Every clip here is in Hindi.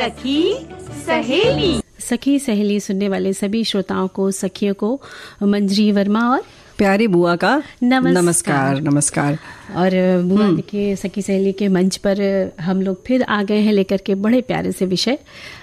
सखी सहेली सखी सहेली सुनने वाले सभी श्रोताओं को सखियों को मंजरी वर्मा और प्यारी बुआ का नमस्कार नमस्कार, नमस्कार। और बुआ हम्म। के सखी सहेली के मंच पर हम लोग फिर आ गए हैं लेकर के बड़े प्यारे से विषय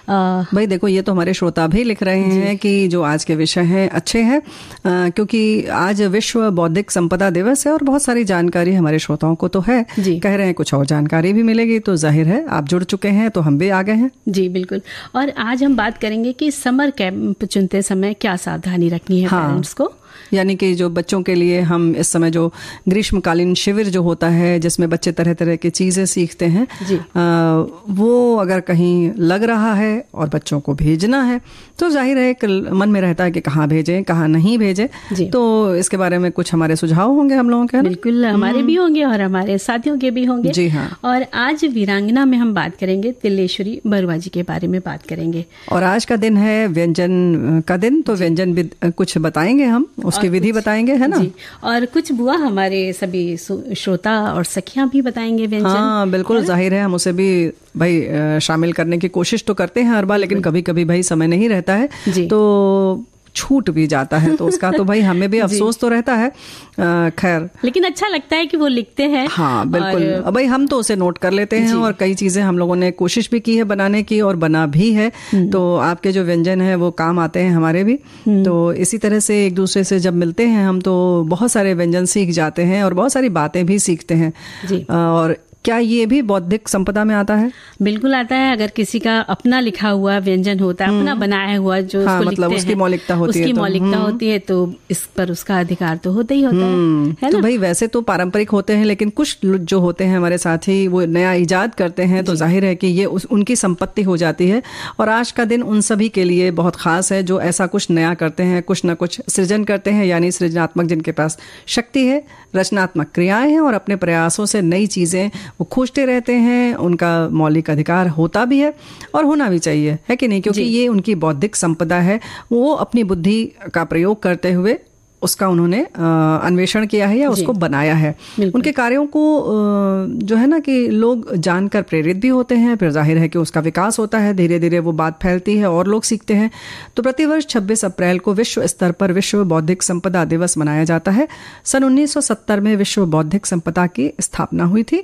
भाई देखो ये तो हमारे श्रोता भी लिख रहे हैं कि जो आज के विषय हैं अच्छे हैं क्योंकि आज विश्व बौद्धिक संपदा दिवस है और बहुत सारी जानकारी हमारे श्रोताओं को तो है जी कह रहे हैं कुछ और जानकारी भी मिलेगी तो जाहिर है आप जुड़ चुके हैं तो हम भी आ गए हैं जी बिल्कुल और आज हम बात करेंगे कि समर कैंप चुनते समय क्या सावधानी रखनी है हाँ, को यानी कि जो बच्चों के लिए हम इस समय जो ग्रीष्मकालीन शिविर जो होता है जिसमें बच्चे तरह तरह की चीज़ें सीखते हैं जी। आ, वो अगर कहीं लग रहा है और बच्चों को भेजना है तो जाहिर है मन में रहता है कि कहाँ भेजें कहाँ नहीं भेजें तो इसके बारे में कुछ हमारे सुझाव होंगे हम लोगों के बिल्कुल हमारे हम्म। भी होंगे और हमारे साथियों के भी होंगे जी हाँ और आज वीरांगना में हम बात करेंगे तिलेश्वरी बरुआ जी के बारे में बात करेंगे और आज का दिन है व्यंजन का दिन तो व्यंजन भी कुछ बताएंगे हम उसकी विधि बताएंगे है ना और कुछ बुआ हमारे सभी श्रोता और सखियां भी बताएंगे व्यंजन हाँ बिल्कुल जाहिर है हम उसे भी भाई शामिल करने की कोशिश तो करते हैं हर बार लेकिन कभी कभी भाई समय नहीं रहता है तो छूट भी जाता है तो उसका तो भाई हमें भी अफसोस तो रहता है खैर लेकिन अच्छा लगता है कि वो लिखते हैं हाँ बिल्कुल और... भाई हम तो उसे नोट कर लेते हैं और कई चीजें हम लोगों ने कोशिश भी की है बनाने की और बना भी है हम्म। तो आपके जो व्यंजन है वो काम आते हैं हमारे भी हम्म। तो इसी तरह से एक दूसरे से जब मिलते हैं हम तो बहुत सारे व्यंजन सीख जाते हैं और बहुत सारी बातें भी सीखते हैं और क्या ये भी बौद्धिक संपदा में आता है बिल्कुल आता है अगर किसी का अपना लिखा हुआ व्यंजन होता है अपना हम्म। बनाया हुआ जो हाँ, उसको मतलब उसकी मौलिकता होती उसकी है तो। मौलिकता हम्म। होती है तो इस पर उसका अधिकार तो होता ही होता है, हम्म। है तो भाई वैसे तो पारंपरिक होते हैं लेकिन कुछ जो होते हैं हमारे ही वो नया इजाद करते हैं तो जाहिर है कि ये उनकी संपत्ति हो जाती है और आज का दिन उन सभी के लिए बहुत खास है जो ऐसा कुछ नया करते हैं कुछ ना कुछ सृजन करते हैं यानी सृजनात्मक जिनके पास शक्ति है रचनात्मक क्रियाएं हैं और अपने प्रयासों से नई चीजें वो खोजते रहते हैं उनका मौलिक अधिकार होता भी है और होना भी चाहिए है कि नहीं क्योंकि ये उनकी बौद्धिक संपदा है वो अपनी बुद्धि का प्रयोग करते हुए उसका उन्होंने अन्वेषण किया है या उसको बनाया है उनके कार्यों को जो है ना कि लोग जानकर प्रेरित भी होते हैं फिर जाहिर है कि उसका विकास होता है धीरे धीरे वो बात फैलती है और लोग सीखते हैं तो प्रतिवर्ष 26 अप्रैल को विश्व स्तर पर विश्व बौद्धिक संपदा दिवस मनाया जाता है सन उन्नीस में विश्व बौद्धिक संपदा की स्थापना हुई थी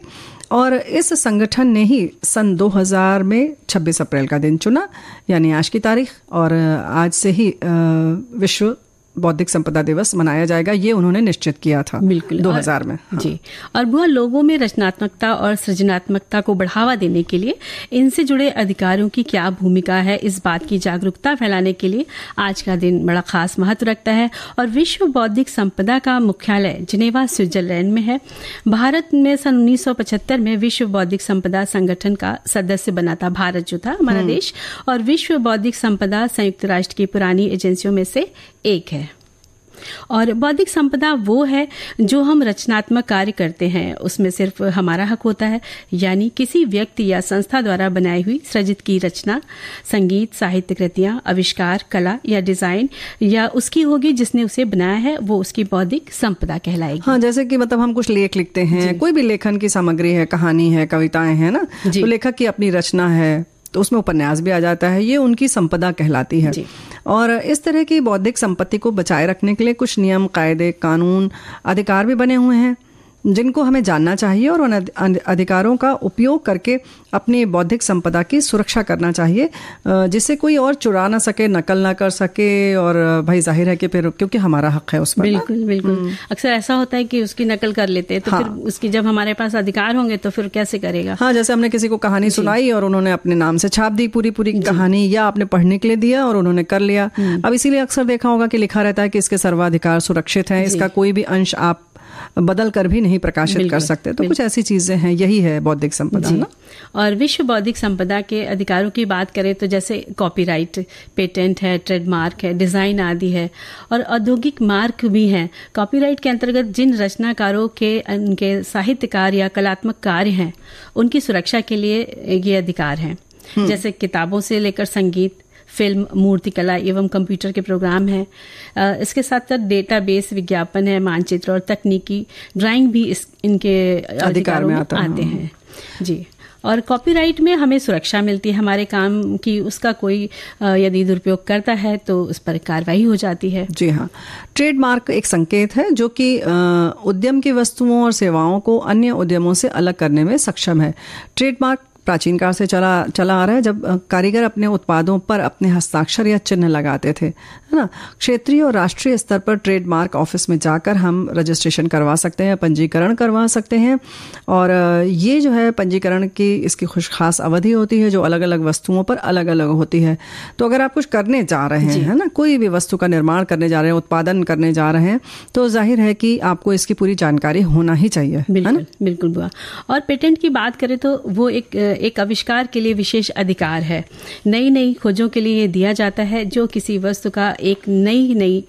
और इस संगठन ने ही सन 2000 में 26 अप्रैल का दिन चुना यानी आज की तारीख और आज से ही विश्व बौद्धिक संपदा दिवस मनाया जाएगा ये उन्होंने निश्चित किया था बिल्कुल दो हजार में हाँ। जी और बुआ लोगों में रचनात्मकता और सृजनात्मकता को बढ़ावा देने के लिए इनसे जुड़े अधिकारों की क्या भूमिका है इस बात की जागरूकता फैलाने के लिए आज का दिन बड़ा खास महत्व रखता है और विश्व बौद्धिक संपदा का मुख्यालय जिनेवा स्विट्जरलैंड में है भारत में सन उन्नीस में विश्व बौद्धिक संपदा संगठन का सदस्य बना था भारत जो था हमारा हम्म। देश और विश्व बौद्धिक संपदा संयुक्त राष्ट्र की पुरानी एजेंसियों में से एक है और बौद्धिक संपदा वो है जो हम रचनात्मक कार्य करते हैं उसमें सिर्फ हमारा हक होता है यानी किसी व्यक्ति या संस्था द्वारा बनाई हुई सृजित की रचना संगीत साहित्य कृतियां आविष्कार कला या डिजाइन या उसकी होगी जिसने उसे बनाया है वो उसकी बौद्धिक संपदा कहलाएगी हाँ जैसे कि मतलब हम कुछ लेख लिखते हैं कोई भी लेखन की सामग्री है कहानी है कविताएं हैं ना तो लेखक की अपनी रचना है तो उसमें उपन्यास भी आ जाता है ये उनकी संपदा कहलाती है और इस तरह की बौद्धिक संपत्ति को बचाए रखने के लिए कुछ नियम कायदे कानून अधिकार भी बने हुए हैं जिनको हमें जानना चाहिए और उन अधिकारों का उपयोग करके अपनी बौद्धिक संपदा की सुरक्षा करना चाहिए जिससे कोई और चुरा ना सके नकल ना कर सके और भाई जाहिर है कि फिर क्योंकि हमारा हक है उस पर बिल्कुल बिल्कुल हम्म। अक्सर ऐसा होता है कि उसकी नकल कर लेते हैं तो हाँ। फिर उसकी जब हमारे पास अधिकार होंगे तो फिर कैसे करेगा हाँ जैसे हमने किसी को कहानी सुनाई और उन्होंने अपने नाम से छाप दी पूरी पूरी कहानी या आपने पढ़ने के लिए दिया और उन्होंने कर लिया हम्म। अब इसीलिए अक्सर देखा होगा कि लिखा रहता है कि इसके सर्वाधिकार सुरक्षित हैं इसका कोई भी अंश आप बदल कर भी नहीं प्रकाशित कर सकते तो कुछ ऐसी चीजें हैं यही है बौद्धिक संपदा ना और विश्व बौद्धिक संपदा के अधिकारों की बात करें तो जैसे कॉपीराइट पेटेंट है ट्रेडमार्क है डिजाइन आदि है और औद्योगिक मार्क भी है कॉपीराइट के अंतर्गत जिन रचनाकारों के उनके साहित्यकार या कलात्मक कार्य हैं उनकी सुरक्षा के लिए ये अधिकार हैं हम्म। जैसे किताबों से लेकर संगीत फिल्म मूर्तिकला एवं कंप्यूटर के प्रोग्राम हैं इसके साथ साथ डेटा बेस विज्ञापन है मानचित्र और तकनीकी ड्राइंग भी इस इनके अधिकार में आते आते हाँ। हैं जी और कॉपीराइट में हमें सुरक्षा मिलती है हमारे काम की उसका कोई यदि दुरुपयोग करता है तो उस पर कार्रवाई हो जाती है जी हाँ ट्रेडमार्क एक संकेत है जो कि उद्यम की वस्तुओं और सेवाओं को अन्य उद्यमों से अलग करने में सक्षम है ट्रेडमार्क प्राचीन काल से चला चला आ रहा है जब कारीगर अपने उत्पादों पर अपने हस्ताक्षर या चिन्ह लगाते थे है ना क्षेत्रीय और राष्ट्रीय स्तर पर ट्रेडमार्क ऑफिस में जाकर हम रजिस्ट्रेशन करवा सकते हैं पंजीकरण करवा सकते हैं और ये जो है पंजीकरण की इसकी खुश खास अवधि होती है जो अलग अलग वस्तुओं पर अलग अलग होती है तो अगर आप कुछ करने जा रहे हैं है ना कोई भी वस्तु का निर्माण करने जा रहे हैं उत्पादन करने जा रहे हैं तो जाहिर है कि आपको इसकी पूरी जानकारी होना ही चाहिए बिल्कुल बिल्कुल बुआ और पेटेंट की बात करें तो वो एक एक आविष्कार के लिए विशेष अधिकार है नई नई खोजों के लिए दिया जाता है जो किसी वस्तु का एक नई नई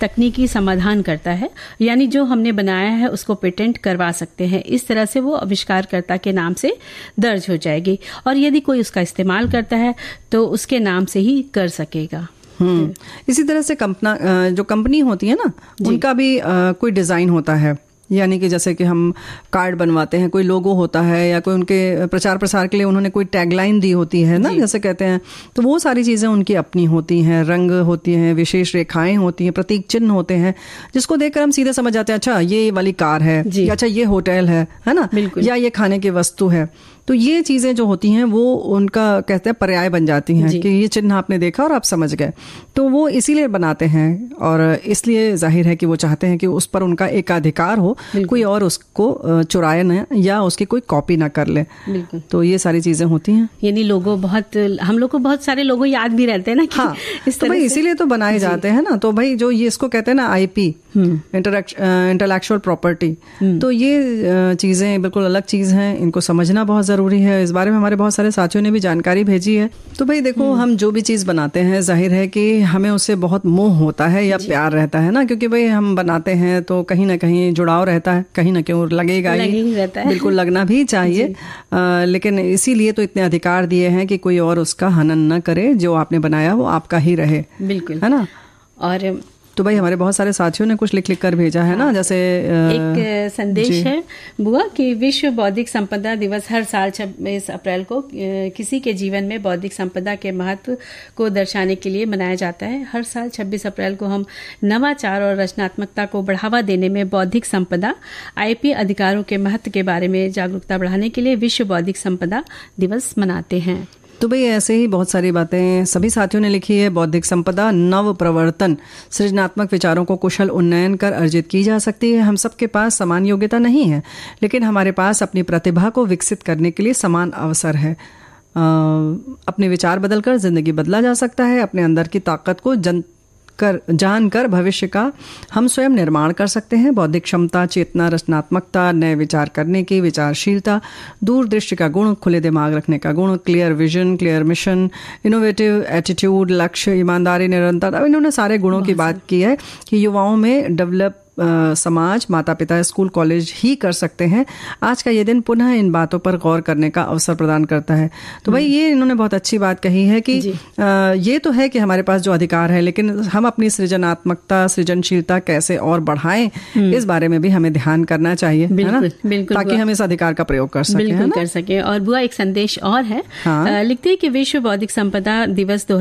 तकनीकी समाधान करता है यानी जो हमने बनाया है उसको पेटेंट करवा सकते हैं इस तरह से वो आविष्कारकर्ता के नाम से दर्ज हो जाएगी और यदि कोई उसका इस्तेमाल करता है तो उसके नाम से ही कर सकेगा हम्म। इसी तरह से कंपना जो कंपनी होती है ना उनका भी आ, कोई डिजाइन होता है यानी कि जैसे कि हम कार्ड बनवाते हैं कोई लोगो होता है या कोई उनके प्रचार प्रसार के लिए उन्होंने कोई टैगलाइन दी होती है ना जैसे कहते हैं तो वो सारी चीज़ें उनकी अपनी होती हैं रंग होती हैं विशेष रेखाएं होती हैं प्रतीक चिन्ह होते हैं जिसको देखकर हम सीधे समझ जाते हैं अच्छा ये वाली कार है या अच्छा ये होटल है है ना या ये खाने की वस्तु है तो ये चीज़ें जो होती हैं वो उनका कहते हैं पर्याय बन जाती हैं कि ये चिन्ह आपने देखा और आप समझ गए तो वो इसीलिए बनाते हैं और इसलिए जाहिर है कि वो चाहते हैं कि उस पर उनका एकाधिकार हो कोई और उसको चुराए न या उसकी कोई कॉपी ना कर ले तो ये सारी चीज़ें होती हैं यानी लोगों बहुत हम लोग को बहुत सारे लोगों याद भी रहते हैं ना हाँ इस तो भाई इसीलिए तो बनाए जाते हैं ना तो भाई जो ये इसको कहते हैं ना IP intellectual hmm. Property uh, hmm. तो ये uh, चीज़ें बिल्कुल अलग चीज़ हैं इनको समझना बहुत ज़रूरी है इस बारे में हमारे बहुत सारे साथियों ने भी जानकारी भेजी है तो भाई देखो हम्म। हम जो भी चीज़ बनाते हैं जाहिर है कि हमें उससे बहुत मोह होता है या प्यार रहता है ना क्योंकि भाई हम बनाते हैं तो कहीं ना कहीं जुड़ाव रहता है कहीं ना कहीं लगेगा ही बिल्कुल लगना भी चाहिए लेकिन इसीलिए तो इतने अधिकार दिए हैं कि कोई और उसका हनन न करे जो आपने बनाया वो आपका ही रहे बिल्कुल है ना और तो भाई हमारे बहुत सारे साथियों ने कुछ लिख लिख कर भेजा है ना हाँ। जैसे एक संदेश है बुआ कि विश्व बौद्धिक संपदा दिवस हर साल छब्बीस अप्रैल को किसी के जीवन में बौद्धिक संपदा के महत्व को दर्शाने के लिए मनाया जाता है हर साल 26 अप्रैल को हम नवाचार और रचनात्मकता को बढ़ावा देने में बौद्धिक संपदा आईपी अधिकारों के महत्व के बारे में जागरूकता बढ़ाने के लिए विश्व बौद्धिक संपदा दिवस मनाते हैं तो भाई ऐसे ही बहुत सारी बातें सभी साथियों ने लिखी है बौद्धिक संपदा नव प्रवर्तन सृजनात्मक विचारों को कुशल उन्नयन कर अर्जित की जा सकती है हम सबके पास समान योग्यता नहीं है लेकिन हमारे पास अपनी प्रतिभा को विकसित करने के लिए समान अवसर है आ, अपने विचार बदलकर जिंदगी बदला जा सकता है अपने अंदर की ताकत को जन कर जानकर भविष्य का हम स्वयं निर्माण कर सकते हैं बौद्धिक क्षमता चेतना रचनात्मकता नए विचार करने की विचारशीलता दूरदृष्टि का गुण खुले दिमाग रखने का गुण clear vision clear mission innovative attitude लक्ष्य ईमानदारी निरंतरता इन्होंने सारे गुणों की बात की है कि युवाओं में डेवलप समाज माता पिता स्कूल कॉलेज ही कर सकते हैं आज का ये दिन पुनः इन बातों पर गौर करने का अवसर प्रदान करता है तो भाई हम्म। ये इन्होंने बहुत अच्छी बात कही है कि आ, ये तो है कि हमारे पास जो अधिकार है लेकिन हम अपनी सृजनात्मकता सृजनशीलता कैसे और बढ़ाएं हम्म। इस बारे में भी हमें ध्यान करना चाहिए बिल्कुल, बिल्कुल ताकि हम इस अधिकार का प्रयोग कर सकें बिल्कुल कर सके और बुआ एक संदेश और है हाँ। लिखते है कि विश्व बौद्धिक संपदा दिवस दो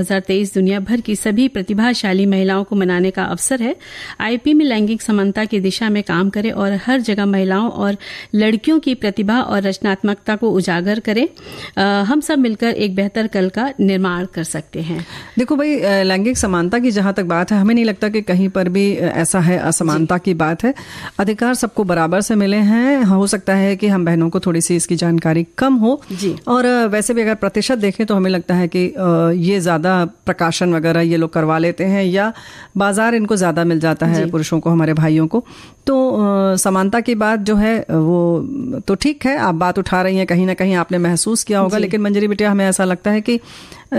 दुनिया भर की सभी प्रतिभाशाली महिलाओं को मनाने का अवसर है आईपी में लैंगिक समान समानता की दिशा में काम करे और हर जगह महिलाओं और लड़कियों की प्रतिभा और रचनात्मकता को उजागर करे हम सब मिलकर एक बेहतर कल का निर्माण कर सकते हैं देखो भाई लैंगिक समानता की जहाँ तक बात है हमें नहीं लगता कि कहीं पर भी ऐसा है असमानता की बात है अधिकार सबको बराबर से मिले हैं हो सकता है कि हम बहनों को थोड़ी सी इसकी जानकारी कम हो जी और वैसे भी अगर प्रतिशत देखें तो हमें लगता है कि ये ज़्यादा प्रकाशन वगैरह ये लोग करवा लेते हैं या बाजार इनको ज़्यादा मिल जाता है पुरुषों को हमारे भाई भाइयों को तो समानता की बात जो है वो तो ठीक है आप बात उठा रही हैं कहीं ना कहीं आपने महसूस किया होगा लेकिन मंजरी बिटिया हमें ऐसा लगता है कि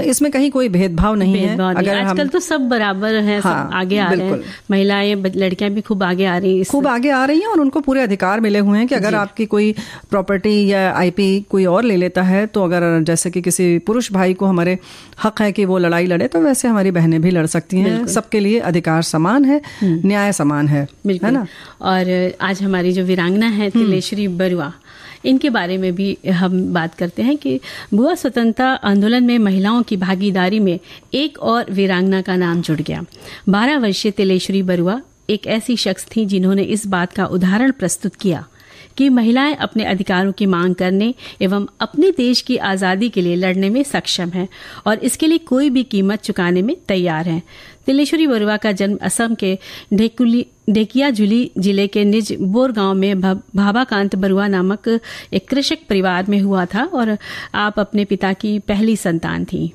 इसमें कहीं कोई भेदभाव नहीं भेद है अगर आजकल तो सब बराबर है हाँ, सब आगे आ रहे हैं महिलाएं लड़कियां भी खूब आगे आ रही हैं खूब आगे आ रही हैं और उनको पूरे अधिकार मिले हुए हैं कि अगर आपकी कोई प्रॉपर्टी या आईपी कोई और ले लेता है तो अगर जैसे कि किसी पुरुष भाई को हमारे हक है कि वो लड़ाई लड़े तो वैसे हमारी बहनें भी लड़ सकती हैं सबके लिए अधिकार समान है हम्म। न्याय समान है है ना और आज हमारी जो वीरांगना है हम्म। तिलेश्वरी बरुआ इनके बारे में भी हम बात करते हैं कि बुआ स्वतंत्रता आंदोलन में महिलाओं की भागीदारी में एक और वीरांगना का नाम जुड़ गया बारह वर्षीय तिलेश्वरी बरुआ एक ऐसी शख्स थी जिन्होंने इस बात का उदाहरण प्रस्तुत किया कि महिलाएं अपने अधिकारों की मांग करने एवं अपने देश की आज़ादी के लिए लड़ने में सक्षम हैं और इसके लिए कोई भी कीमत चुकाने में तैयार हैं तिलेश्वरी बरुआ का जन्म असम के ढेकुली ढेकियाजुली जिले के निज बोर गांव में भा, भाबाकांत बरुआ नामक एक कृषक परिवार में हुआ था और आप अपने पिता की पहली संतान थीं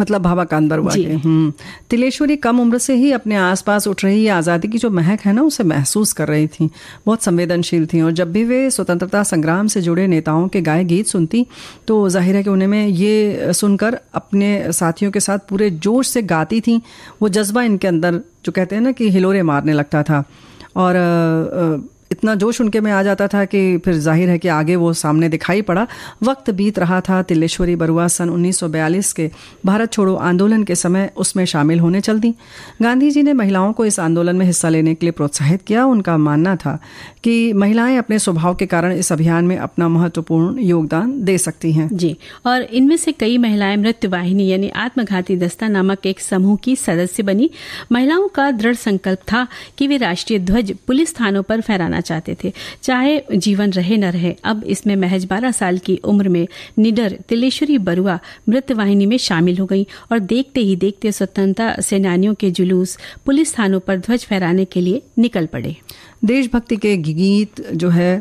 मतलब भाभा कांबर वाले हम्म। तिलेश्वरी कम उम्र से ही अपने आसपास उठ रही आज़ादी की जो महक है ना उसे महसूस कर रही थी बहुत संवेदनशील थी और जब भी वे स्वतंत्रता संग्राम से जुड़े नेताओं के गाए गीत सुनती तो जाहिर है कि उन्हें में ये सुनकर अपने साथियों के साथ पूरे जोश से गाती थी वो जज्बा इनके अंदर जो कहते हैं ना कि हिलोरे मारने लगता था और इतना जोश उनके में आ जाता था कि फिर जाहिर है कि आगे वो सामने दिखाई पड़ा वक्त बीत रहा था तिल्लेश्वरी बरुआ सन 1942 के भारत छोड़ो आंदोलन के समय उसमें शामिल होने चल दी गांधी जी ने महिलाओं को इस आंदोलन में हिस्सा लेने के लिए प्रोत्साहित किया उनका मानना था कि महिलाएं अपने स्वभाव के कारण इस अभियान में अपना महत्वपूर्ण योगदान दे सकती हैं जी और इनमें से कई महिलाएं मृत्यु वाहिनी यानी आत्मघाती दस्ता नामक एक समूह की सदस्य बनी महिलाओं का दृढ़ संकल्प था कि वे राष्ट्रीय ध्वज पुलिस थानों पर फहराना करना चाहते थे चाहे जीवन रहे न रहे अब इसमें महज बारह साल की उम्र में निडर तिलेश्वरी बरुआ मृत वाहिनी में शामिल हो गई और देखते ही देखते स्वतंत्रता सेनानियों के जुलूस पुलिस थानों पर ध्वज फहराने के लिए निकल पड़े देशभक्ति के गीत जो है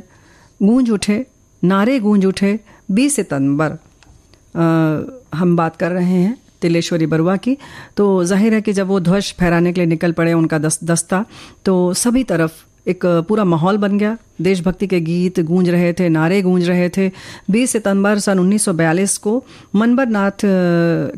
गूंज उठे नारे गूंज उठे बीस सितंबर हम बात कर रहे हैं तिलेश्वरी बरुआ की तो जाहिर है कि जब वो ध्वज फहराने के लिए निकल पड़े उनका दस दस्ता तो सभी तरफ एक पूरा माहौल बन गया देशभक्ति के गीत गूंज रहे थे नारे गूंज रहे थे 20 सितंबर सन 1942 को मनबर नाथ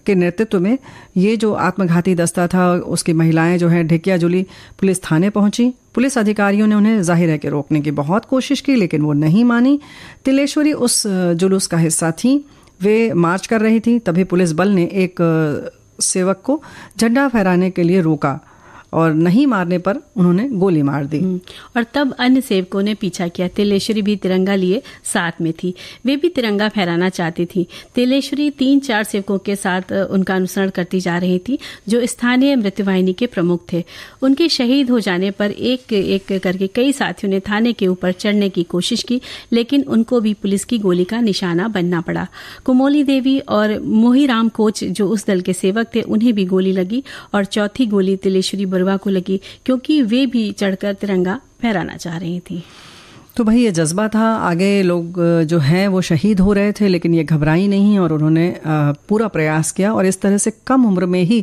के नेतृत्व में ये जो आत्मघाती दस्ता था उसकी महिलाएं जो हैं ढिकिया जुली पुलिस थाने पहुंची पुलिस अधिकारियों ने उन्हें जाहिर है कि रोकने की बहुत कोशिश की लेकिन वो नहीं मानी तिलेश्वरी उस जुलूस का हिस्सा थी वे मार्च कर रही थी तभी पुलिस बल ने एक सेवक को झंडा फहराने के लिए रोका और नहीं मारने पर उन्होंने गोली मार दी हम्म। और तब अन्य सेवकों ने पीछा किया तिलेश्वरी भी तिरंगा लिए साथ में थी वे भी तिरंगा फहराना चाहती थी तिलेश्वरी तीन चार सेवकों के साथ उनका अनुसरण करती जा रही थी जो स्थानीय मृत्युवाहिनी के प्रमुख थे उनके शहीद हो जाने पर एक एक करके कई साथियों ने थाने के ऊपर चढ़ने की कोशिश की लेकिन उनको भी पुलिस की गोली का निशाना बनना पड़ा कुमोली देवी और मोहिराम कोच जो उस दल के सेवक थे उन्हें भी गोली लगी और चौथी गोली तिलेश्वरी बरुआ को लगी क्योंकि वे भी चढ़कर तिरंगा फहराना चाह रही थी तो भाई ये जज्बा था आगे लोग जो हैं वो शहीद हो रहे थे लेकिन ये घबराई नहीं और उन्होंने पूरा प्रयास किया और इस तरह से कम उम्र में ही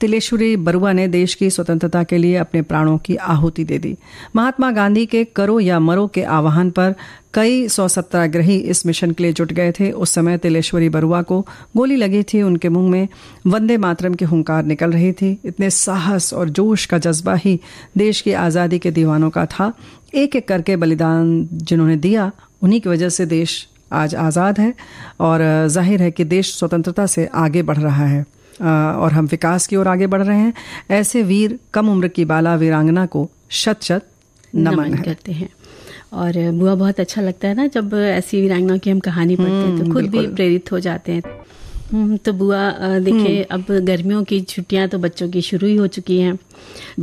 तिलेश्वरी बरुआ ने देश की स्वतंत्रता के लिए अपने प्राणों की आहुति दे दी महात्मा गांधी के करो या मरो के आह्वान पर कई सौ सत्याग्रही इस मिशन के लिए जुट गए थे उस समय तिलेश्वरी बरुआ को गोली लगी थी उनके मुंह में वंदे मातरम की हुंकार निकल रही थी इतने साहस और जोश का जज्बा ही देश की आज़ादी के दीवानों का था एक एक करके बलिदान जिन्होंने दिया उन्हीं की वजह से देश आज आज़ाद है और जाहिर है कि देश स्वतंत्रता से आगे बढ़ रहा है और हम विकास की ओर आगे बढ़ रहे हैं ऐसे वीर कम उम्र की बाला वीरांगना को शत शत नमन, नमन है। करते हैं और बुआ बहुत अच्छा लगता है ना जब ऐसी वीरांगना की हम कहानी पढ़ते हैं तो हम्म, खुद भी प्रेरित हो जाते हैं हम्म, तो बुआ देखिए हम्म। अब गर्मियों की छुट्टियां तो बच्चों की शुरू ही हो चुकी हैं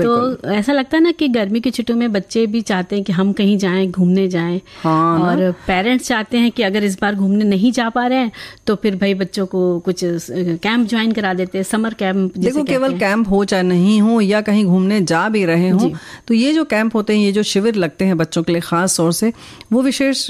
तो ऐसा लगता है ना कि गर्मी की छुट्टियों में बच्चे भी चाहते हैं कि हम कहीं जाएं घूमने जाएं हाँ, और पेरेंट्स चाहते हैं कि अगर इस बार घूमने नहीं जा पा रहे हैं तो फिर भाई बच्चों को कुछ कैंप ज्वाइन करा देते हैं समर कैंप देखो केवल कैंप हो चाहे नहीं हो या कहीं घूमने जा भी रहे हों तो ये जो कैंप होते हैं ये जो शिविर लगते हैं बच्चों के लिए खास तौर से वो विशेष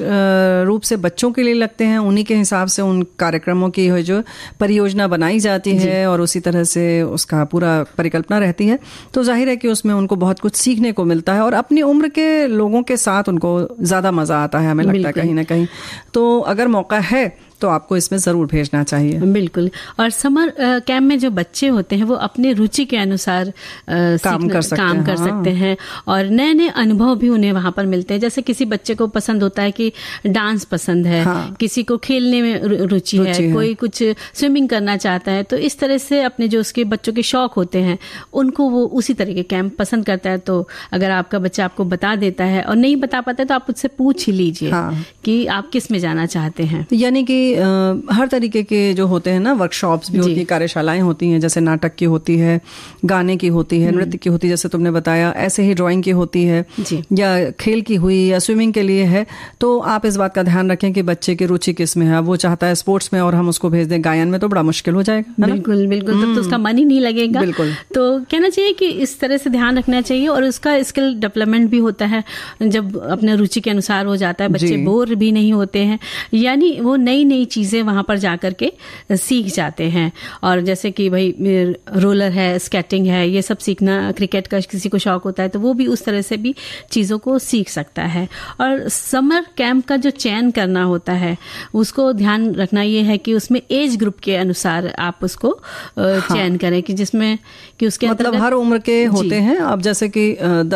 रूप से बच्चों के लिए लगते हैं उन्हीं के हिसाब से उन कार्यक्रमों की जो परियोजना बनाई जाती है और उसी तरह से उसका पूरा परिकल्पना रहती है तो जाहिर है कि उसमें उनको बहुत कुछ सीखने को मिलता है और अपनी उम्र के लोगों के साथ उनको ज़्यादा मज़ा आता है हमें लगता है कहीं ना कहीं तो अगर मौका है तो आपको इसमें ज़रूर भेजना चाहिए बिल्कुल और समर कैम्प में जो बच्चे होते हैं वो अपने रुचि के अनुसार काम कर सकते काम कर हाँ। सकते हैं और नए नए अनुभव भी उन्हें वहां पर मिलते हैं जैसे किसी बच्चे को पसंद होता है कि डांस पसंद है हाँ। किसी को खेलने में रुचि है, है कोई कुछ स्विमिंग करना चाहता है तो इस तरह से अपने जो उसके बच्चों के शौक होते हैं उनको वो उसी तरह के कैम्प पसंद करता है तो अगर आपका बच्चा आपको बता देता है और नहीं बता पाता है तो आप उससे पूछ ही लीजिए हाँ। कि आप किस में जाना चाहते हैं यानी कि हर तरीके के जो होते हैं ना वर्कशॉप्स भी होती है कार्यशालाएं होती हैं जैसे नाटक की होती है गाने की होती है हम्म। नृत्य की होती है जैसे तुमने बताया ऐसे ही ड्राइंग की होती है या खेल की हुई या स्विमिंग के लिए है तो आप इस बात का ध्यान रखें कि बच्चे की रुचि किस में है वो चाहता है स्पोर्ट्स में और हम उसको भेज दें गायन में तो बड़ा मुश्किल हो जाएगा बिल्कुल बिल्कुल तब तो उसका मन ही नहीं लगेगा बिल्कुल तो कहना चाहिए कि इस तरह से ध्यान रखना चाहिए और उसका स्किल डेवलपमेंट भी होता है जब अपने रुचि के अनुसार हो जाता है बच्चे बोर भी नहीं होते हैं यानी वो नई नई चीज़ें वहाँ पर जाकर के सीख जाते हैं और जैसे कि भाई रोलर है स्केटिंग है ये सब सीखना क्रिकेट का किसी को शौक होता है तो वो भी उस तरह से भी चीज़ों को सीख सकता है और समर कैंप का जो चयन करना होता है उसको ध्यान रखना ये है कि उसमें एज ग्रुप के अनुसार आप उसको हाँ। चयन करें कि जिसमें कि उसके मतलब हर उम्र के होते हैं अब जैसे कि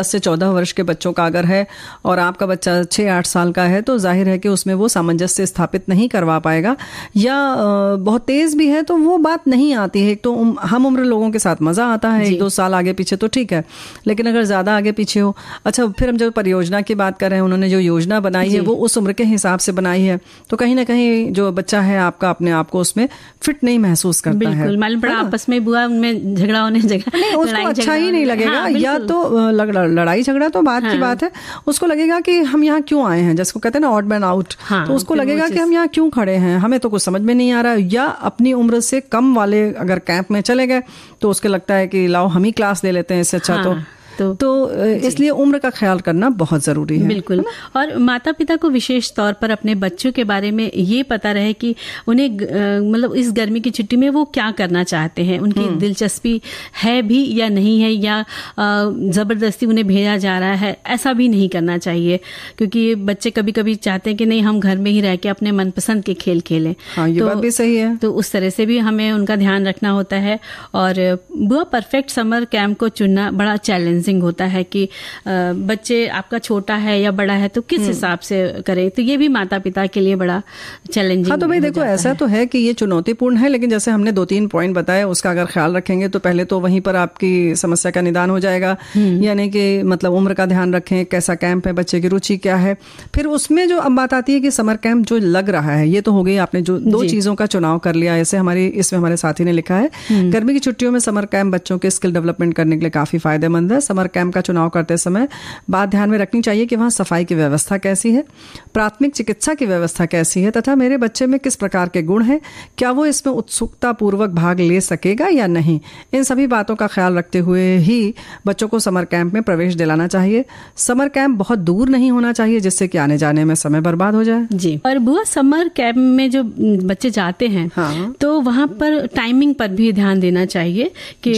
दस से चौदह वर्ष के बच्चों का अगर है और आपका बच्चा छः आठ साल का है तो जाहिर है कि उसमें वो सामंजस्य स्थापित नहीं करवा पाए पाएगा या बहुत तेज भी है तो वो बात नहीं आती है एक तो हम उम्र लोगों के साथ मजा आता है एक दो साल आगे पीछे तो ठीक है लेकिन अगर ज्यादा आगे पीछे हो अच्छा फिर हम जो परियोजना की बात कर रहे हैं उन्होंने जो योजना बनाई है वो उस उम्र के हिसाब से बनाई है तो कहीं ना कहीं जो बच्चा है आपका अपने आप को उसमें फिट नहीं महसूस करता बिल्कुल, है बिल्कुल मालूम पड़ा आपस में बुआ उनमें झगड़ा होने जगह उसको अच्छा ही नहीं लगेगा हाँ, या तो लड़ाई झगड़ा तो बात की हाँ। बात है उसको लगेगा कि हम यहाँ क्यों आए हैं जिसको कहते हैं ना ऑट मैन आउट तो उसको लगेगा कि हम यहाँ क्यों खड़े हैं हमें तो कुछ समझ में नहीं आ रहा या अपनी उम्र से कम वाले अगर कैंप में चले गए तो उसके लगता है कि लाओ हम ही क्लास ले लेते हैं इससे अच्छा तो हाँ। तो तो, तो इसलिए उम्र का ख्याल करना बहुत ज़रूरी है बिल्कुल और माता पिता को विशेष तौर पर अपने बच्चों के बारे में ये पता रहे कि उन्हें मतलब इस गर्मी की छुट्टी में वो क्या करना चाहते हैं उनकी हम्म। दिलचस्पी है भी या नहीं है या ज़बरदस्ती उन्हें भेजा जा रहा है ऐसा भी नहीं करना चाहिए क्योंकि बच्चे कभी कभी चाहते हैं कि नहीं हम घर में ही रह के अपने मनपसंद के खेल खेलें हाँ, ये तो, बात भी सही है तो उस तरह से भी हमें उनका ध्यान रखना होता है और वह परफेक्ट समर कैम्प को चुनना बड़ा चैलेंज बैलेंसिंग होता है कि बच्चे आपका छोटा है या बड़ा है तो किस हम्म। हिसाब से करें तो ये भी माता पिता के लिए बड़ा चैलेंज हाँ तो भाई देखो ऐसा है। तो है कि ये चुनौतीपूर्ण है लेकिन जैसे हमने दो तीन पॉइंट बताया उसका अगर ख्याल रखेंगे तो पहले तो वहीं पर आपकी समस्या का निदान हो जाएगा हम्म। यानी कि मतलब उम्र का ध्यान रखें कैसा कैंप है बच्चे की रुचि क्या है फिर उसमें जो अब बात आती है कि समर कैंप जो लग रहा है ये तो हो गई आपने जो दो चीजों का चुनाव कर लिया ऐसे हमारी इसमें हमारे साथी ने लिखा है हम्म। गर्मी की छुट्टियों में समर कैंप बच्चों के स्किल डेवलपमेंट करने के लिए काफी फायदेमंद है समर कैंप का चुनाव करते समय बात ध्यान में रखनी चाहिए कि वहाँ सफाई की व्यवस्था कैसी है प्राथमिक चिकित्सा की व्यवस्था कैसी है तथा मेरे बच्चे में किस प्रकार के गुण हैं क्या वो इसमें उत्सुकतापूर्वक भाग ले सकेगा या नहीं इन सभी बातों का ख्याल रखते हुए ही बच्चों को समर कैंप में प्रवेश दिलाना चाहिए समर कैंप बहुत दूर नहीं होना चाहिए जिससे कि आने जाने में समय बर्बाद हो जाए जी और बुआ समर कैंप में जो बच्चे जाते हैं हाँ। तो वहाँ पर टाइमिंग पर भी ध्यान देना चाहिए कि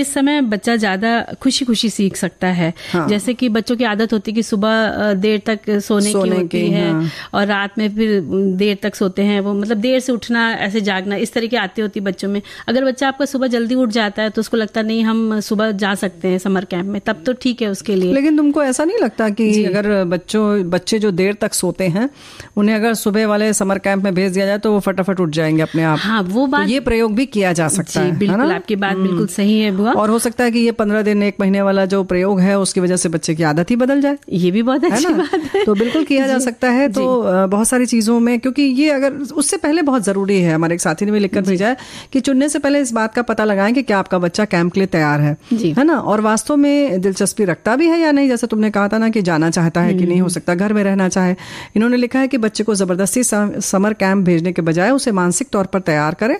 जिस समय बच्चा ज्यादा खुशी खुशी सीख सकता है हाँ। जैसे कि बच्चों की आदत होती है कि सुबह देर तक सोने, सोने की होती है हाँ। और रात में फिर देर तक सोते हैं वो मतलब देर से उठना ऐसे जागना इस तरह की आती होती है बच्चों में अगर बच्चा आपका सुबह जल्दी उठ जाता है तो उसको लगता नहीं हम सुबह जा सकते हैं समर कैंप में तब तो ठीक है उसके लिए लेकिन तुमको ऐसा नहीं लगता कि अगर बच्चों बच्चे जो देर तक सोते हैं उन्हें अगर सुबह वाले समर कैंप में भेज दिया जाए तो वो फटाफट उठ जाएंगे अपने आप हाँ वो तो बात ये प्रयोग भी किया जा सकता है बिल्कुल आपकी बात हम्म। बिल्कुल सही है बुआ और हो सकता है कि ये पंद्रह दिन एक महीने वाला जो प्रयोग है उसकी वजह से बच्चे की आदत ही बदल जाए ये भी बहुत अच्छी है बात है तो बिल्कुल किया जा सकता है तो बहुत सारी चीज़ों में क्योंकि ये अगर उससे पहले बहुत ज़रूरी है हमारे एक साथी ने भी लिखकर भेजा है कि चुनने से पहले इस बात का पता लगाएं कि क्या आपका बच्चा कैंप के लिए तैयार है है ना और वास्तव में दिलचस्पी रखता भी है या नहीं जैसे तुमने कहा था ना कि जाना चाहता है कि नहीं हो हम्म। सकता घर में रहना चाहे इन्होंने लिखा है कि बच्चे को ज़बरदस्ती समर कैंप भेजने के बजाय उसे मानसिक तौर पर तैयार करें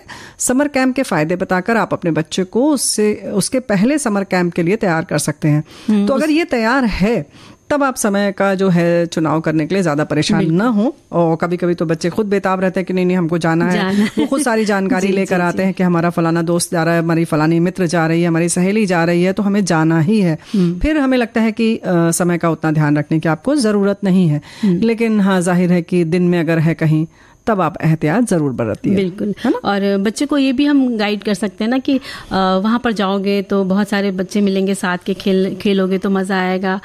समर कैंप के फ़ायदे बताकर आप अपने बच्चे को उससे उसके पहले समर कैंप के लिए तैयार कर सकते सकते हैं हम्म, तो अगर ये तैयार है तब आप समय का जो है चुनाव करने के लिए ज्यादा परेशान न हो और कभी कभी तो बच्चे खुद बेताब रहते हैं कि नहीं नहीं हमको जाना, जाना है वो खुद सारी जानकारी लेकर आते हैं कि हमारा फलाना दोस्त जा रहा है हमारी फलानी मित्र जा रही है हमारी सहेली जा रही है तो हमें जाना ही है हम्म। फिर हमें लगता है कि आ, समय का उतना ध्यान रखने की आपको जरूरत नहीं है हम्म। लेकिन हाँ जाहिर है कि दिन में अगर है कहीं तब आप एहतियात ज़रूर बरतिए बिल्कुल है ना और बच्चे को ये भी हम गाइड कर सकते हैं ना कि वहाँ पर जाओगे तो बहुत सारे बच्चे मिलेंगे साथ के खेल खेलोगे तो मज़ा आएगा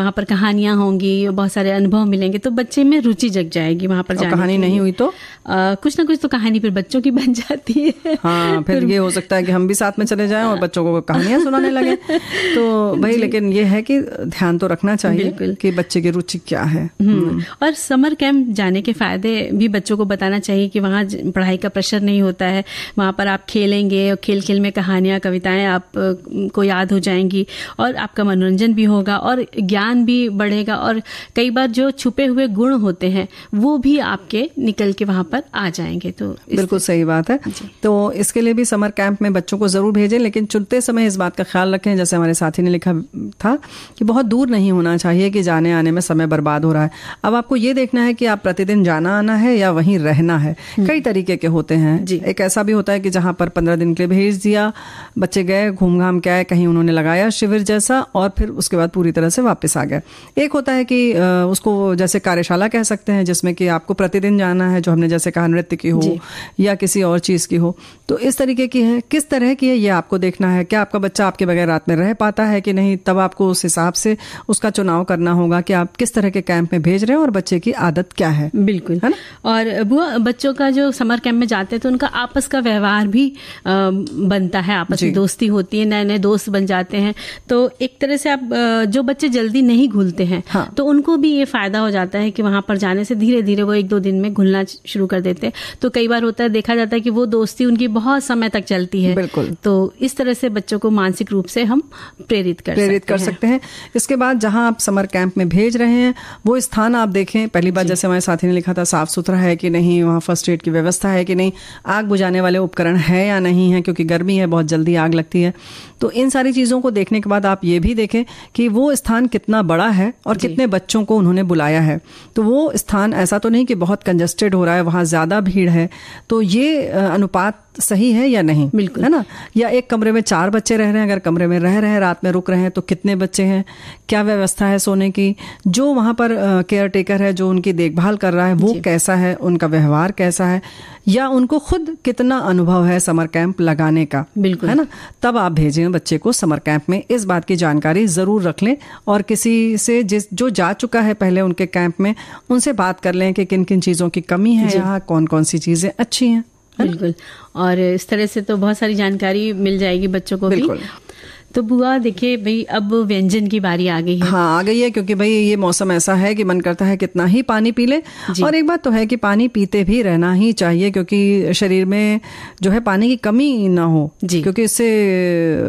वहाँ पर कहानियाँ होंगी बहुत सारे अनुभव मिलेंगे तो बच्चे में रुचि जग जाएगी वहाँ पर कहानी नहीं हुई तो आ, कुछ ना कुछ तो कहानी फिर बच्चों की बन जाती है हाँ फिर ये हो सकता है कि हम भी साथ में चले जाएं और बच्चों को कहानियां सुनाने लगे तो भाई लेकिन ये है कि ध्यान तो रखना चाहिए कि बच्चे की रुचि क्या है हम्म। हम्म। और समर कैंप जाने के फायदे भी बच्चों को बताना चाहिए कि वहाँ पढ़ाई का प्रेशर नहीं होता है वहाँ पर आप खेलेंगे और खेल खेल में कहानियाँ कविताएँ आप को याद हो जाएंगी और आपका मनोरंजन भी होगा और ज्ञान भी बढ़ेगा और कई बार जो छुपे हुए गुण होते हैं वो भी आपके निकल के वहाँ पर आ जाएंगे तो बिल्कुल सही बात है तो इसके लिए भी समर कैंप में बच्चों को ज़रूर भेजें लेकिन चुनते समय इस बात का ख्याल रखें जैसे हमारे साथी ने लिखा था कि बहुत दूर नहीं होना चाहिए कि जाने आने में समय बर्बाद हो रहा है अब आपको ये देखना है कि आप प्रतिदिन जाना आना है या वहीं कहीं रहना है हम्म। कई तरीके के होते हैं जी एक ऐसा भी होता है कि जहां पर पंद्रह दिन के लिए भेज दिया बच्चे गए घूम घाम के आए कहीं उन्होंने लगाया शिविर जैसा और फिर उसके बाद पूरी तरह से वापस आ गए एक होता है कि उसको जैसे कार्यशाला कह सकते हैं जिसमें कि आपको प्रतिदिन जाना है जो हमने जैसे कहा नृत्य की हो या किसी और चीज़ की हो तो इस तरीके की है किस तरह की है ये आपको देखना है क्या आपका बच्चा आपके बगैर रात में रह पाता है कि नहीं तब आपको उस हिसाब से उसका चुनाव करना होगा कि आप किस तरह के कैंप में भेज रहे हैं और बच्चे की आदत क्या है बिल्कुल है ना और बुआ बच्चों का जो समर कैंप में जाते हैं तो उनका आपस का व्यवहार भी बनता है आपस में दोस्ती होती है नए नए दोस्त बन जाते हैं तो एक तरह से आप जो बच्चे जल्दी नहीं घुलते हैं हाँ। तो उनको भी ये फायदा हो जाता है कि वहां पर जाने से धीरे धीरे वो एक दो दिन में घुलना शुरू कर देते हैं तो कई बार होता है देखा जाता है कि वो दोस्ती उनकी बहुत समय तक चलती है बिल्कुल तो इस तरह से बच्चों को मानसिक रूप से हम प्रेरित कर प्रेरित कर सकते हैं इसके बाद जहाँ आप समर कैंप में भेज रहे हैं वो स्थान आप देखें पहली बार जैसे हमारे साथी ने लिखा था साफ सुथरा है कि कि नहीं वहाँ फर्स्ट एड की व्यवस्था है कि नहीं आग बुझाने वाले उपकरण है या नहीं है क्योंकि गर्मी है बहुत जल्दी आग लगती है तो इन सारी चीज़ों को देखने के बाद आप ये भी देखें कि वो स्थान कितना बड़ा है और कितने बच्चों को उन्होंने बुलाया है तो वो स्थान ऐसा तो नहीं कि बहुत कंजस्टेड हो रहा है वहाँ ज़्यादा भीड़ है तो ये अनुपात सही है या नहीं बिल्कुल है ना या एक कमरे में चार बच्चे रह रहे हैं अगर कमरे में रह रहे हैं रात में रुक रहे हैं तो कितने बच्चे हैं क्या व्यवस्था है सोने की जो वहाँ पर केयर टेकर है जो उनकी देखभाल कर रहा है वो कैसा है उन उनका व्यवहार कैसा है या उनको खुद कितना अनुभव है समर कैंप लगाने का बिल्कुल है ना तब आप भेजें बच्चे को समर कैंप में इस बात की जानकारी ज़रूर रख लें और किसी से जिस जो जा चुका है पहले उनके कैंप में उनसे बात कर लें कि किन किन चीज़ों की कमी है यहाँ कौन कौन सी चीज़ें अच्छी हैं बिल्कुल और इस तरह से तो बहुत सारी जानकारी मिल जाएगी बच्चों को भी तो बुआ देखिए भाई अब व्यंजन की बारी आ गई है हाँ आ गई है क्योंकि भाई ये मौसम ऐसा है कि मन करता है कितना ही पानी पी ले और एक बात तो है कि पानी पीते भी रहना ही चाहिए क्योंकि शरीर में जो है पानी की कमी ना हो जी क्योंकि इससे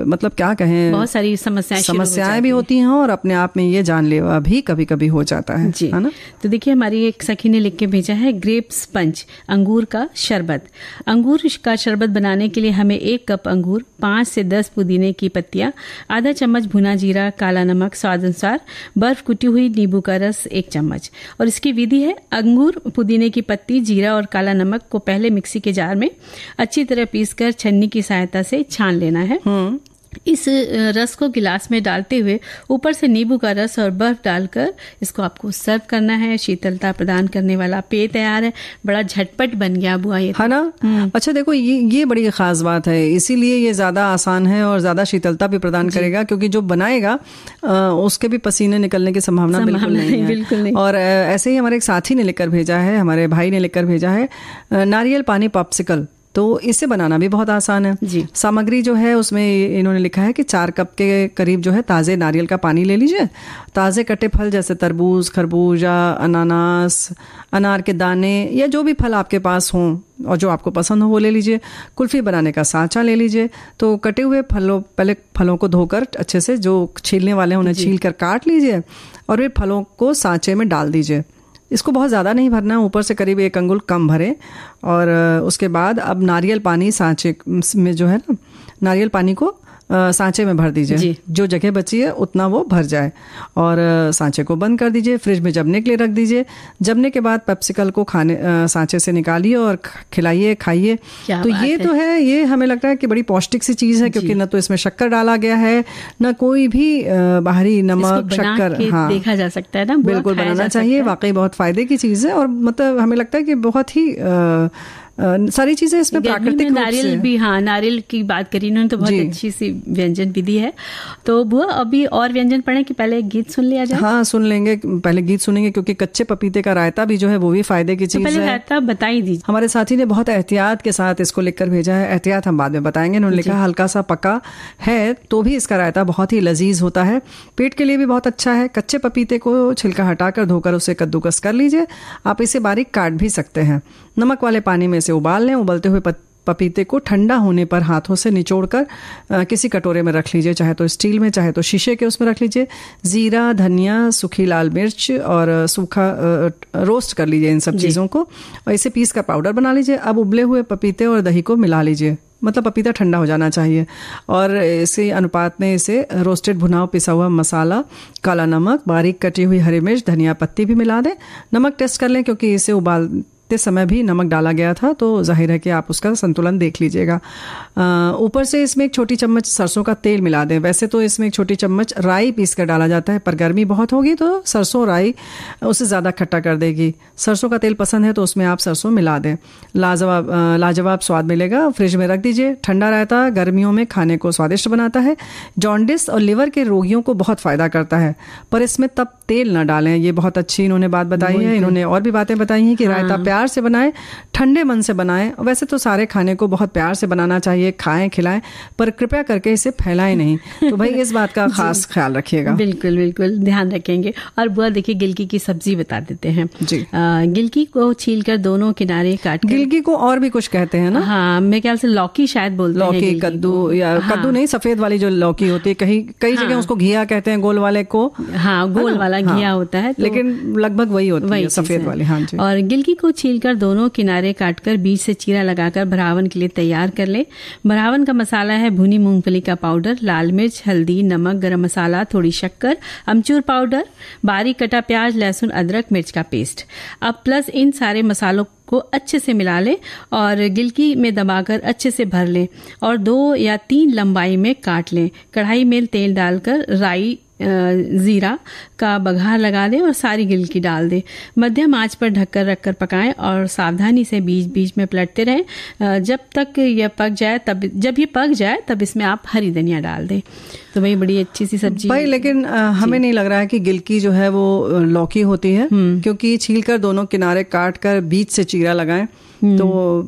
मतलब क्या कहें बहुत सारी समस्याएं समस्याएं हो भी होती हैं और अपने आप में ये जानलेवा भी कभी कभी हो जाता है जी है ना तो देखिए हमारी एक सखी ने लिख के भेजा है ग्रेप स्पंज अंगूर का शरबत अंगूर का शरबत बनाने के लिए हमें एक कप अंगूर पांच से दस पुदीने की पत्तियां आधा चम्मच भुना जीरा काला नमक स्वाद अनुसार बर्फ कुटी हुई नींबू का रस एक चम्मच और इसकी विधि है अंगूर पुदीने की पत्ती जीरा और काला नमक को पहले मिक्सी के जार में अच्छी तरह पीसकर छन्नी की सहायता से छान लेना है हम्म। इस रस को गिलास में डालते हुए ऊपर से नींबू का रस और बर्फ डालकर इसको आपको सर्व करना है शीतलता प्रदान करने वाला पेय तैयार है बड़ा झटपट बन गया बुआ ये है ना हम्म। अच्छा देखो ये ये बड़ी खास बात है इसीलिए ये ज्यादा आसान है और ज्यादा शीतलता भी प्रदान करेगा क्योंकि जो बनाएगा उसके भी पसीने निकलने की संभावना बिल्कुल नहीं, है बिल्कुल नहीं। और ऐसे ही हमारे एक साथी ने लेकर भेजा है हमारे भाई ने लेकर भेजा है नारियल पानी पॉप्सिकल तो इसे बनाना भी बहुत आसान है जी सामग्री जो है उसमें इन्होंने लिखा है कि चार कप के करीब जो है ताज़े नारियल का पानी ले लीजिए ताज़े कटे फल जैसे तरबूज खरबूजा अनानास अनार के दाने या जो भी फल आपके पास हों और जो आपको पसंद हो वो ले लीजिए कुल्फ़ी बनाने का सांचा ले लीजिए तो कटे हुए फलों पहले फलों को धोकर अच्छे से जो छीलने वाले हैं उन्हें छील कर काट लीजिए और फिर फलों को सांचे में डाल दीजिए इसको बहुत ज़्यादा नहीं भरना है ऊपर से करीब एक अंगुल कम भरें और उसके बाद अब नारियल पानी सांचे में जो है ना नारियल पानी को सांचे में भर दीजिए जो जगह बची है उतना वो भर जाए और सांचे को बंद कर दीजिए फ्रिज में जमने के लिए रख दीजिए जमने के बाद पेप्सिकल को खाने सांचे से निकालिए और खिलाइए खाइए तो ये तो है ये हमें लग रहा है कि बड़ी पौष्टिक सी चीज़ है क्योंकि न तो इसमें शक्कर डाला गया है न कोई भी बाहरी नमक शक्कर हाँ देखा जा सकता है ना बिल्कुल बनाना चाहिए वाकई बहुत फ़ायदे की चीज़ है और मतलब हमें लगता है कि बहुत ही सारी चीजें इसमें प्राकृतिक नारियल भी हाँ नारियल की बात करी उन्होंने तो बहुत अच्छी सी व्यंजन भी दी है तो बुआ अभी और व्यंजन पढ़े कि पहले गीत सुन लिया जाए हाँ सुन लेंगे पहले गीत सुनेंगे क्योंकि कच्चे पपीते का रायता भी जो है वो भी फायदे की तो चीज है रायता बता ही दीजिए हमारे साथी ने बहुत एहतियात के साथ इसको लिखकर भेजा है एहतियात हम बाद में बताएंगे उन्होंने लिखा हल्का सा पका है तो भी इसका रायता बहुत ही लजीज होता है पेट के लिए भी बहुत अच्छा है कच्चे पपीते को छिलका हटाकर धोकर उसे कद्दूकस कर लीजिए आप इसे बारीक काट भी सकते हैं नमक वाले पानी में इसे उबाल लें उबलते हुए पपीते को ठंडा होने पर हाथों से निचोड़कर किसी कटोरे में रख लीजिए चाहे तो स्टील में चाहे तो शीशे के उसमें रख लीजिए ज़ीरा धनिया सूखी लाल मिर्च और सूखा रोस्ट कर लीजिए इन सब चीज़ों को और इसे पीस का पाउडर बना लीजिए अब उबले हुए पपीते और दही को मिला लीजिए मतलब पपीता ठंडा हो जाना चाहिए और इसी अनुपात में इसे रोस्टेड भुनाव पिसा हुआ मसाला काला नमक बारीक कटी हुई हरी मिर्च धनिया पत्ती भी मिला दें नमक टेस्ट कर लें क्योंकि इसे उबाल ते समय भी नमक डाला गया था तो जाहिर है कि आप उसका संतुलन देख लीजिएगा ऊपर से इसमें एक छोटी चम्मच सरसों का तेल मिला दें वैसे तो इसमें एक छोटी चम्मच राई पीस कर डाला जाता है पर गर्मी बहुत होगी तो सरसों राई उसे ज़्यादा खट्टा कर देगी सरसों का तेल पसंद है तो उसमें आप सरसों मिला दें लाजवाब लाजवाब स्वाद मिलेगा फ्रिज में रख दीजिए ठंडा है गर्मियों में खाने को स्वादिष्ट बनाता है जॉन्डिस और लिवर के रोगियों को बहुत फ़ायदा करता है पर इसमें तब तेल ना डालें ये बहुत अच्छी इन्होंने बात बताई है इन्होंने और भी बातें बताई हैं कि रायता हाँ। प्याज प्यार से बनाएं ठंडे मन से बनाएं वैसे तो सारे खाने को बहुत प्यार से बनाना चाहिए खाएं खिलाएं पर कृपया करके इसे फैलाएं नहीं तो भाई इस बात का खास ख्याल रखिएगा बिल्कुल बिल्कुल ध्यान रखेंगे और बुआ देखिए गिलकी की सब्जी बता देते हैं जी गिलकी को छील कर दोनों किनारे काट गिलकी को और भी कुछ कहते हैं ना हाँ मेरे ख्याल से लौकी शायद बोलते लौकी कद्दू या हाँ। कद्दू नहीं सफेद वाली जो लौकी होती है कहीं कई हाँ। जगह उसको घिया कहते हैं गोल वाले को हाँ गोल वाला हाँ। घिया होता है तो- लेकिन लगभग वही होता है सफेद वाले हाँ जी और गिलकी को छील छीलकर दोनों किनारे काटकर बीच से चीरा लगाकर भरावन के लिए तैयार कर ले भरावन का मसाला है भुनी मूंगफली का पाउडर लाल मिर्च हल्दी नमक गरम मसाला थोड़ी शक्कर अमचूर पाउडर बारीक कटा प्याज लहसुन अदरक मिर्च का पेस्ट अब प्लस इन सारे मसालों को अच्छे से मिला लें और गिलकी में दबाकर अच्छे से भर लें और दो या तीन लंबाई में काट लें कढ़ाई में तेल डालकर राई ज़ीरा का बघार लगा दें और सारी गिलकी डाल दें मध्यम आंच पर ढककर रखकर पकाएं और सावधानी से बीच बीच में पलटते रहें जब तक यह पक जाए तब जब ये पक जाए तब इसमें आप हरी धनिया डाल दें तो भाई बड़ी अच्छी सी सब्जी भाई लेकिन आ, हमें नहीं लग रहा है कि गिलकी जो है वो लौकी होती है हम्म। क्योंकि छील कर दोनों किनारे काट कर बीच से चीरा लगाएं तो आ,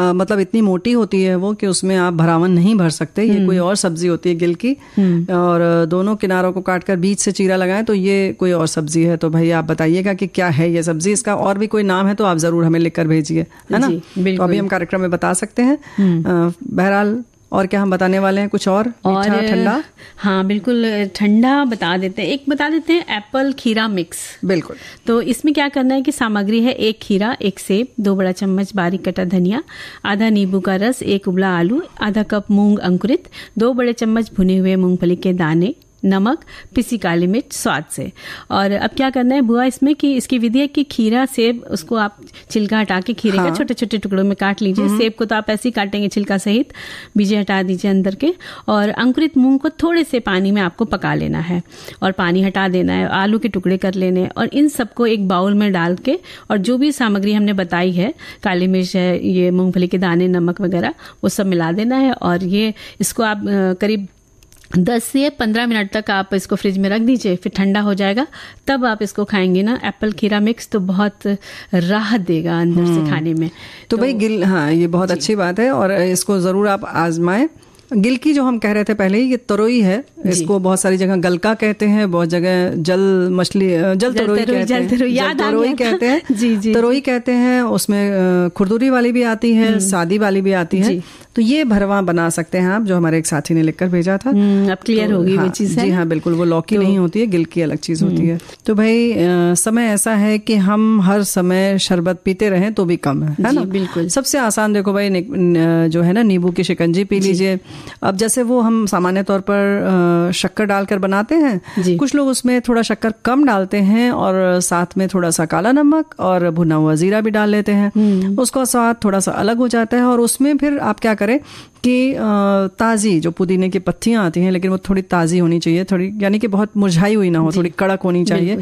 हम्म। मतलब इतनी मोटी होती है वो कि उसमें आप भरावन नहीं भर सकते ये कोई हम्म। और सब्जी होती है गिल की हम्म। और दोनों किनारों को काट कर बीच से चीरा लगाएं तो ये कोई और सब्जी है तो भाई आप बताइएगा कि क्या है ये सब्जी इसका और भी कोई नाम है तो आप जरूर हमें कर भेजिए है ना तो अभी हम कार्यक्रम में बता सकते हैं बहरहाल और क्या हम बताने वाले हैं कुछ और और ठंडा हाँ बिल्कुल ठंडा बता देते हैं एक बता देते हैं एप्पल खीरा मिक्स बिल्कुल तो इसमें क्या करना है कि सामग्री है एक खीरा एक सेब दो बड़ा चम्मच बारीक कटा धनिया आधा नींबू का रस एक उबला आलू आधा कप मूंग अंकुरित दो बड़े चम्मच भुने हुए मूंगफली के दाने नमक पिसी काली मिर्च स्वाद से और अब क्या करना है बुआ इसमें कि इसकी विधि है कि खीरा सेब उसको आप छिलका हटा के खीरे हाँ। का छोटे छोटे टुकड़ों में काट लीजिए हम्म। सेब को तो आप ऐसे ही काटेंगे छिलका सहित बीजे हटा दीजिए अंदर के और अंकुरित मूंग को थोड़े से पानी में आपको पका लेना है और पानी हटा देना है आलू के टुकड़े कर लेने और इन सबको एक बाउल में डाल के और जो भी सामग्री हमने बताई है काली मिर्च है ये मूंगफली के दाने नमक वगैरह वो सब मिला देना है और ये इसको आप करीब दस से पंद्रह मिनट तक आप इसको फ्रिज में रख दीजिए फिर ठंडा हो जाएगा तब आप इसको खाएंगे ना एप्पल खीरा मिक्स तो बहुत राहत देगा अंदर से हम्म। खाने में तो, तो भाई गिल हाँ ये बहुत अच्छी बात है और इसको ज़रूर आप आजमाएं गिलकी जो हम कह रहे थे पहले ही ये तरोई है इसको बहुत सारी जगह गलका कहते हैं बहुत जगह जल मछली जल, जल तरोई कहते हैं तरोई कहते हैं जी जी तरोई कहते हैं उसमें खुरदुरी वाली भी आती है हम्म। सादी वाली भी आती है तो ये भरवा बना सकते हैं आप जो हमारे एक साथी ने लिखकर भेजा था हम्म, अब क्लियर तो, होगी हाँ, वो चीज़ है जी हाँ बिल्कुल वो लौकी तो, नहीं होती है गिल की अलग चीज़ होती हम्म। है तो भाई आ, समय ऐसा है कि हम हर समय शरबत पीते रहें तो भी कम है है ना बिल्कुल सबसे आसान देखो भाई न, न, जो है ना नींबू की शिकंजी पी लीजिए अब जैसे वो हम सामान्य तौर पर शक्कर डालकर बनाते हैं कुछ लोग उसमें थोड़ा शक्कर कम डालते हैं और साथ में थोड़ा सा काला नमक और भुना हुआ जीरा भी डाल लेते हैं हम्म। उसका स्वाद थोड़ा सा अलग हो जाता है और उसमें फिर आप क्या करें कि ताज़ी जो पुदीने की पत्तियाँ आती हैं लेकिन वो थोड़ी ताज़ी होनी चाहिए थोड़ी यानी कि बहुत मुरझाई हुई ना हो थोड़ी कड़क होनी चाहिए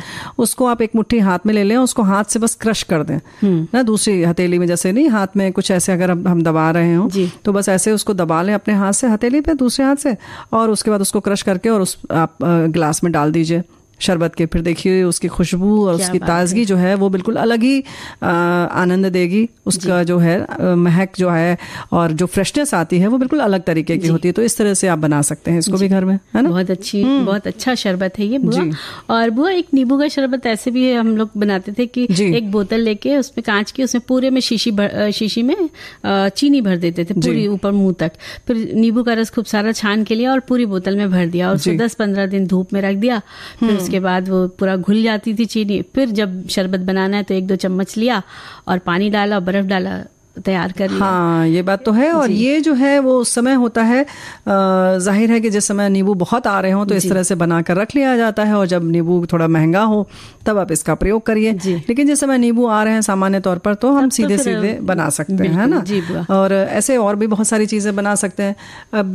उसको आप एक मुट्ठी हाथ में ले लें उसको हाथ से बस क्रश कर दें हम्म। ना दूसरी हथेली में जैसे नहीं हाथ में कुछ ऐसे अगर हम हम दबा रहे हों तो बस ऐसे उसको दबा लें अपने हाथ से हथेली पे दूसरे हाथ से और उसके बाद उसको क्रश करके और उस आप ग्लास में डाल दीजिए शरबत के फिर देखिए उसकी खुशबू और उसकी ताजगी जो है वो बिल्कुल अलग ही आनंद देगी उसका जो है महक जो है और जो फ्रेशनेस आती है वो बिल्कुल अलग तरीके की होती है तो इस तरह से आप बना सकते हैं इसको भी घर में है ना बहुत अच्छी हम्म। बहुत अच्छा शरबत है ये बुआ और बुआ एक नींबू का शरबत ऐसे भी हम लोग बनाते थे कि एक बोतल लेके उसमें कांच की उसमें पूरे में शीशी शीशी में चीनी भर देते थे पूरी ऊपर मुंह तक फिर नींबू का रस खूब सारा छान के लिया और पूरी बोतल में भर दिया और उसे दस पंद्रह दिन धूप में रख दिया फिर हम्म। उसके बाद वो पूरा घुल जाती थी चीनी फिर जब शरबत बनाना है तो एक दो चम्मच लिया और पानी डाला बर्फ़ डाला तैयार कर हाँ ये बात तो है और ये जो है वो समय होता है जाहिर है कि जिस समय नींबू बहुत आ रहे हो तो इस तरह से बना कर रख लिया जाता है और जब नींबू थोड़ा महंगा हो तब आप इसका प्रयोग करिए लेकिन जिस समय नींबू आ रहे हैं सामान्य तौर पर तो हम तो सीधे तो सीधे बना सकते हैं है ना और ऐसे और भी बहुत सारी चीज़ें बना सकते हैं अब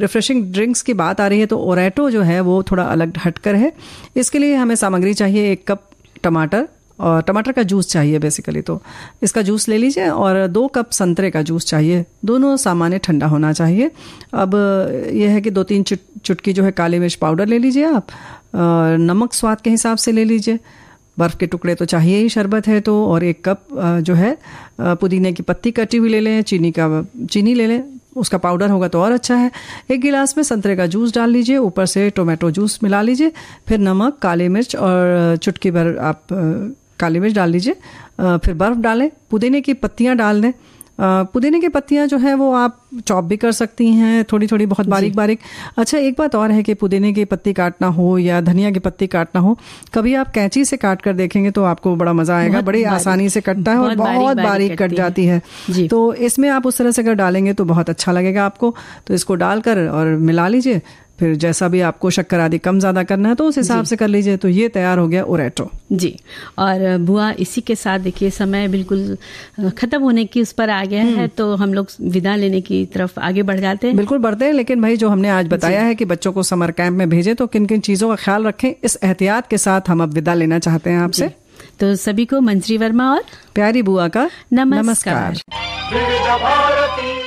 रिफ्रेशिंग ड्रिंक्स की बात आ रही है तो ओरेटो जो है वो थोड़ा अलग हटकर है इसके लिए हमें सामग्री चाहिए एक कप टमाटर और टमाटर का जूस चाहिए बेसिकली तो इसका जूस ले लीजिए और दो कप संतरे का जूस चाहिए दोनों सामान्य ठंडा होना चाहिए अब यह है कि दो तीन चुट, चुटकी जो है काली मिर्च पाउडर ले लीजिए आप और नमक स्वाद के हिसाब से ले लीजिए बर्फ़ के टुकड़े तो चाहिए ही शरबत है तो और एक कप जो है पुदीने की पत्ती कटी हुई ले लें चीनी का चीनी ले लें उसका पाउडर होगा तो और अच्छा है एक गिलास में संतरे का जूस डाल लीजिए ऊपर से टोमेटो जूस मिला लीजिए फिर नमक काली मिर्च और चुटकी भर आप काली मिर्च डाल लीजिए फिर बर्फ़ डालें पुदीने की पत्तियाँ डाल दें पुदीने की पत्तियाँ जो है वो आप चॉप भी कर सकती हैं थोड़ी थोड़ी बहुत बारीक बारीक अच्छा एक बात और है कि पुदीने की पत्ती काटना हो या धनिया की पत्ती काटना हो कभी आप कैंची से काट कर देखेंगे तो आपको बड़ा मजा आएगा बड़ी आसानी से कटता है और बहुत बारीक कट जाती है तो इसमें आप उस तरह से अगर डालेंगे तो बहुत अच्छा लगेगा आपको तो इसको डालकर और मिला लीजिए फिर जैसा भी आपको शक्कर आदि कम ज़्यादा करना है तो उस हिसाब से कर लीजिए तो ये तैयार हो गया ओरेटो जी और बुआ इसी के साथ देखिए समय बिल्कुल ख़त्म होने की उस पर आ गया है हम्म। तो हम लोग विदा लेने की तरफ आगे बढ़ जाते हैं बिल्कुल बढ़ते हैं लेकिन भाई जो हमने आज बताया है कि बच्चों को समर कैंप में भेजे तो किन किन चीज़ों का ख्याल रखें इस एहतियात के साथ हम अब विदा लेना चाहते हैं आपसे तो सभी को मंजरी वर्मा और प्यारी बुआ का नमस्कार, नमस्कार।